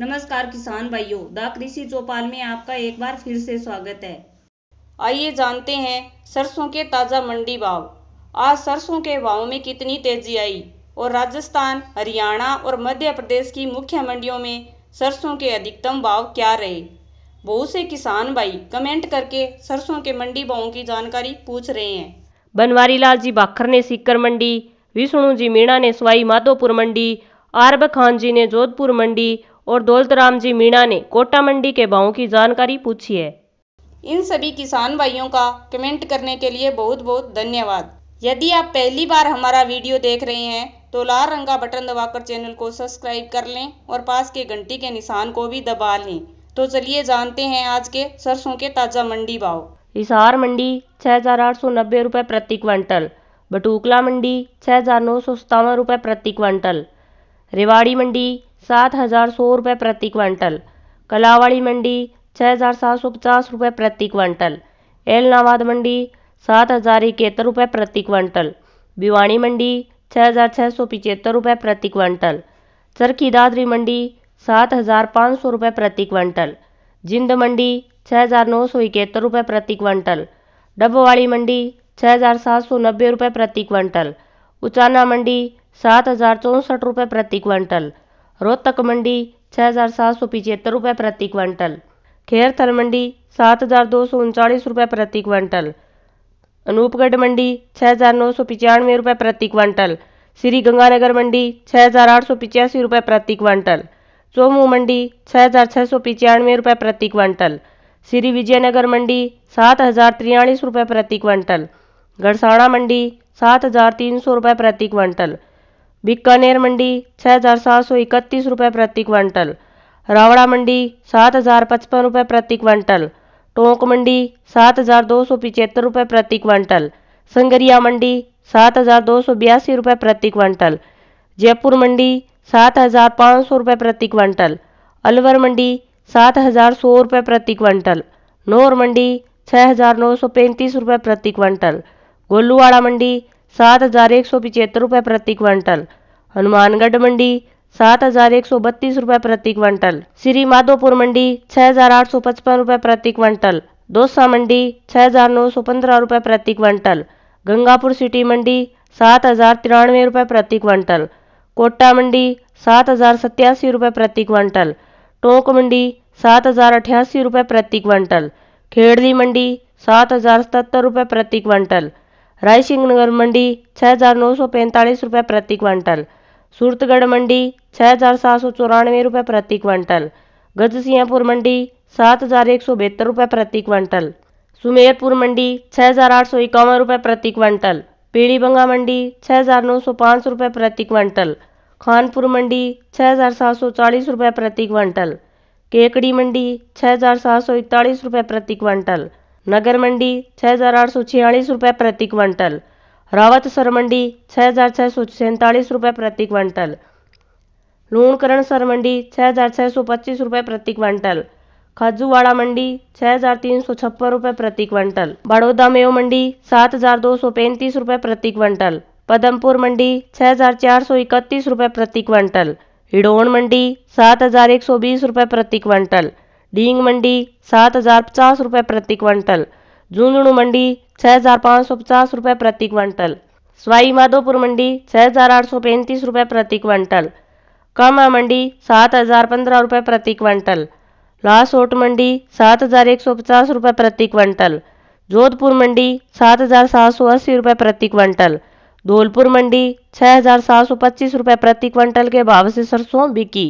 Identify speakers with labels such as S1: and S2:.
S1: नमस्कार किसान भाइयों द कृषि चौपाल में आपका एक बार फिर से स्वागत है आइए जानते हैं सरसों के ताज़ा मंडी भाव आज सरसों के भाव में कितनी तेजी आई और राजस्थान हरियाणा और मध्य प्रदेश की मुख्य मंडियों में सरसों के अधिकतम भाव क्या रहे बहुत से किसान भाई कमेंट करके सरसों के मंडी भावों की जानकारी पूछ रहे हैं बनवारी लाल जी बाखर ने सीकर मंडी विष्णु जी मीणा ने सवाई माधोपुर मंडी आरब खान जी ने जोधपुर मंडी और दौलतराम जी मीणा ने कोटा मंडी के भावों की जानकारी पूछी है इन सभी किसान भाइयों का कमेंट करने के लिए बहुत बहुत धन्यवाद यदि आप पहली बार हमारा वीडियो देख रहे हैं तो लाल रंग का बटन दबाकर चैनल को सब्सक्राइब कर लें और पास के घंटी के निशान को भी दबा लें तो चलिए जानते हैं आज के सरसों के ताज़ा मंडी भाव हिसार मंडी छः हज़ार आठ सौ नब्बे प्रति क्वांटल बटूकला मंडी छः हज़ार नौ सौ प्रति क्वांटल रेवाड़ी मंडी सात हज़ार सौ रुपये प्रति क्विंटल कलावाड़ी मंडी छः हज़ार सात सौ पचास रुपये प्रति क्विंटल एलनाबाद मंडी सात हज़ार इकहत्तर रुपये प्रति क्विंटल भिवानी मंडी छः हज़ार छः सौ पिचहत्तर रुपये प्रति क्विंटल चरखी दादरी मंडी सात हज़ार पाँच सौ रुपये प्रति क्विंटल जिंद मंडी छः हज़ार नौ सौ इकहत्तर रुपये प्रति क्विंटल डबवाड़ी मंडी छः हज़ार सात सौ नब्बे रुपये प्रति क्विंटल उचाना मंडी सात हज़ार चौंसठ रुपये प्रति क्विंटल रोहतक मंडी छः हज़ार सात सौ पिचहत्तर रुपये प्रति क्वांटल खेरथल मंडी सात हज़ार दो सौ उनचालीस रुपये प्रति क्वांटल अनूपगढ़ मंडी छः हज़ार नौ सौ पचानवे रुपये प्रति क्वांटल श्री गंगानगर मंडी छः हज़ार आठ सौ पिचासी रुपये प्रति क्वांटल चोमू मंडी छः हज़ार छः सौ पचानवे रुपये प्रति क्वांटल श्री विजयनगर मंडी सात हज़ार तिरयालीस रुपये प्रति क्वांटल गढ़साड़ा मंडी सात हज़ार तीन सौ रुपये प्रति क्वांटल बीकानेर मंडी छः हज़ार सात सौ इकतीस रुपये प्रति क्वांटल रावड़ा मंडी सात हज़ार पचपन रुपये प्रति क्वांटल टोंक मंडी सात हज़ार दो सौ पिचहत्तर रुपये प्रति क्वांटल संगरिया मंडी सात हज़ार दो सौ बयासी रुपये प्रति क्वांटल जयपुर मंडी सात हज़ार पाँच सौ रुपये प्रति क्वांटल अलवर मंडी सात हज़ार सौ रुपये प्रति क्वांटल नौर मंडी छः हज़ार नौ सौ पैंतीस रुपये प्रति क्वांटल गोलूवाड़ा मंडी सात हज़ार एक सौ पिचहत्तर रुपये प्रति क्वांटल हनुमानगढ़ मंडी सात हजार एक सौ बत्तीस रुपए प्रति क्विंटल श्री माधोपुर मंडी छह हजार आठ सौ पचपन रुपए प्रति क्विंटल दोसा मंडी छह हजार नौ सौ पंद्रह रुपए प्रति क्विंटल गंगापुर सिटी मंडी सात हजार तिरानवे रुपए प्रति क्विंटल कोटा मंडी सात हजार सत्यासी रुपए प्रति क्विंटल टोंक मंडी सात हजार अठासी रुपए प्रति क्विंटल खेड़ली मंडी सात हजार सतहत्तर रुपए प्रति क्विंटल रायसिंह नगर मंडी छः हजार नौ सौ पैंतालीस रुपये प्रति क्विंटल सूरतगढ़ मंडी छः हज़ार सात सौ चौरानवे रुपये प्रति क्वांटल गजसियापुर मंडी सात हज़ार एक सौ बहत्तर रुपये प्रति क्विंटल सुमेरपुर मंडी छः हज़ार आठ सौ इक्यावन रुपये प्रति क्वांटल पीड़ीबंगा मंडी छः हज़ार नौ सौ पाँच रुपये प्रति क्वांटल खानपुर मंडी छः हज़ार सात सौ चालीस रुपये प्रति क्वांटल केकड़ी मंडी छः हज़ार सात सौ इकतालीस रुपये प्रति क्वांटल नगर मंडी छः हज़ार आठ सौ छियालीस रुपये प्रति क्वांटल रावतसर मंडी छः हज़ार छः सौ सैंतालीस रुपये प्रति क्विंटल लूणकरण सर मंडी छः हज़ार छः सौ पच्चीस रुपये प्रति क्विंटल खाजूवाड़ा मंडी छः हज़ार तीन सौ छप्पन रुपये प्रति क्विंटल बड़ौदा मेव मंडी सात हज़ार दो सौ पैंतीस रुपये प्रति क्विंटल पदमपुर मंडी छः हज़ार चार सौ इकतीस रुपये प्रति क्विंटल हिडोन मंडी सात हज़ार एक सौ बीस रुपये प्रति क्विंटल डींग मंडी सात हज़ार पचास रुपये प्रति क्विंटल झुंझुनू मंडी छः हजार पाँच सौ पचास रुपए प्रति क्विंटल सवाई माधोपुर मंडी छः हजार आठ सौ पैंतीस रुपए प्रति क्विंटल कामा मंडी सात हजार पंद्रह रुपए प्रति क्विंटल लासोट मंडी सात हजार एक सौ पचास रुपए प्रति क्विंटल जोधपुर मंडी सात हजार सात सौ अस्सी रुपए प्रति क्विंटल धौलपुर मंडी छह हजार सात सौ पच्चीस रुपए प्रति क्विंटल के भाव से सरसों बिकी